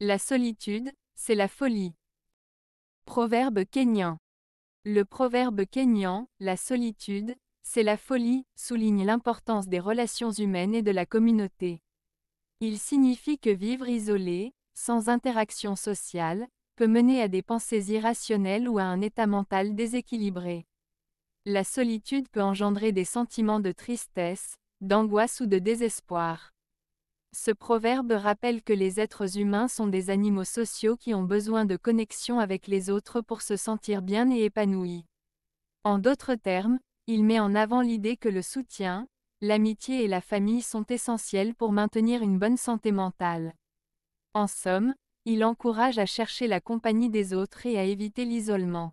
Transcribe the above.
La solitude, c'est la folie. Proverbe kényan. Le proverbe kényan, la solitude, c'est la folie, souligne l'importance des relations humaines et de la communauté. Il signifie que vivre isolé, sans interaction sociale, peut mener à des pensées irrationnelles ou à un état mental déséquilibré. La solitude peut engendrer des sentiments de tristesse, d'angoisse ou de désespoir. Ce proverbe rappelle que les êtres humains sont des animaux sociaux qui ont besoin de connexion avec les autres pour se sentir bien et épanouis. En d'autres termes, il met en avant l'idée que le soutien, l'amitié et la famille sont essentiels pour maintenir une bonne santé mentale. En somme, il encourage à chercher la compagnie des autres et à éviter l'isolement.